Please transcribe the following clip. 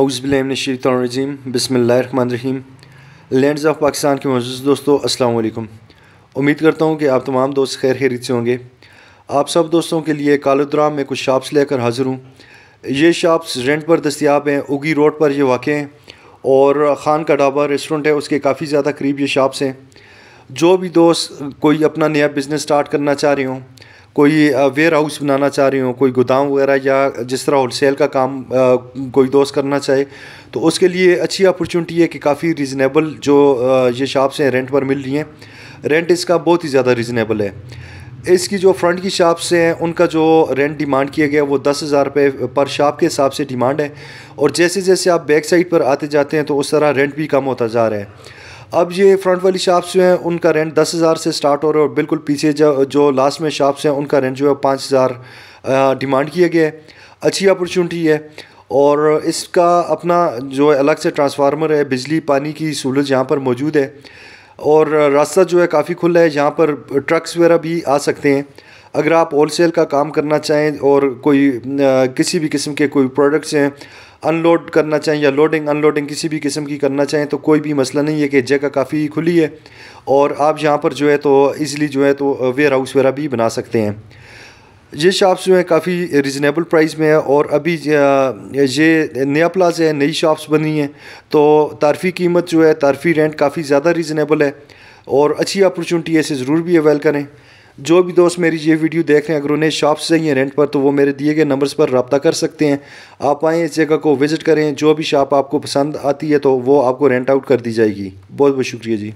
आउज़बिलमनशीतरजीम बसमीम lands of Pakistan के मौजूद दोस्तों असलकम उम्मीद करता हूँ कि आप तमाम दोस्त खैर खैरित से होंगे आप सब दोस्तों के लिए कालोद्राम में कुछ शॉप्स लेकर हाज़िर हूँ ये शॉप्स रेंट पर दस्याब हैं उगी रोड पर ये वाक़ हैं और ख़ान का ढाबा रेस्टोरेंट है उसके काफ़ी ज़्यादा करीब ये शॉप्स हैं जो भी दोस्त कोई अपना नया बिज़नेस स्टार्ट करना चाह रहे हों कोई वेयर हाउस बनाना चाह रही हो कोई गोदाम वगैरह या जिस तरह होलसेल का काम कोई दोस्त करना चाहे तो उसके लिए अच्छी अपॉर्चुनिटी है कि काफ़ी रीज़नेबल जो ये शॉप्स हैं रेंट पर मिल रही हैं रेंट इसका बहुत ही ज़्यादा रिजनेबल है इसकी जो फ्रंट की शॉप्स हैं उनका जो रेंट डिमांड किया गया वो दस हज़ार रुपये पर शॉप के हिसाब से डिमांड है और जैसे जैसे आप बैक साइड पर आते जाते हैं तो उस तरह रेंट भी कम होता जा रहा है अब ये फ्रंट वाली शॉप्स जो हैं उनका रेंट दस हज़ार से स्टार्ट हो रहा है और बिल्कुल पीछे जो जो लास्ट में शॉप्स हैं उनका रेंट जो है पाँच हज़ार डिमांड किया गया है अच्छी अपॉर्चुनिटी है और इसका अपना जो है अलग से ट्रांसफार्मर है बिजली पानी की सहूलत यहाँ पर मौजूद है और रास्ता जो है काफ़ी खुला है यहाँ पर ट्रक्स वगैरह भी आ सकते हैं अगर आप होलसेल का काम करना चाहें और कोई किसी भी किस्म के कोई प्रोडक्ट्स हैं अनलोड करना चाहें या लोडिंग अनलोडिंग किसी भी किस्म की करना चाहें तो कोई भी मसला नहीं है कि जगह काफ़ी खुली है और आप यहाँ पर जो है तो ईज़िली जो है तो वेयर हाउस वगैरह भी बना सकते हैं ये शॉप्स जो हैं काफ़ी रिजनेबल प्राइस में है और अभी ये नया प्लाजा है नई शॉप्स बनी हैं तो तारफ़ी कीमत जो है तारफ़ी रेंट काफ़ी ज़्यादा रिजनेबल है और अच्छी अपॉर्चुनिटी ऐसे इसे ज़रूर भी अवेल करें जो भी दोस्त मेरी ये वीडियो देख रहे हैं अगर उन्हें शॉप चाहिए रेंट पर तो वो मेरे दिए गए नंबर्स पर रबता कर सकते हैं आप आएँ इस जगह को विज़िट करें जो भी शॉप आपको पसंद आती है तो वो आपको रेंट आउट कर दी जाएगी बहुत बहुत शुक्रिया जी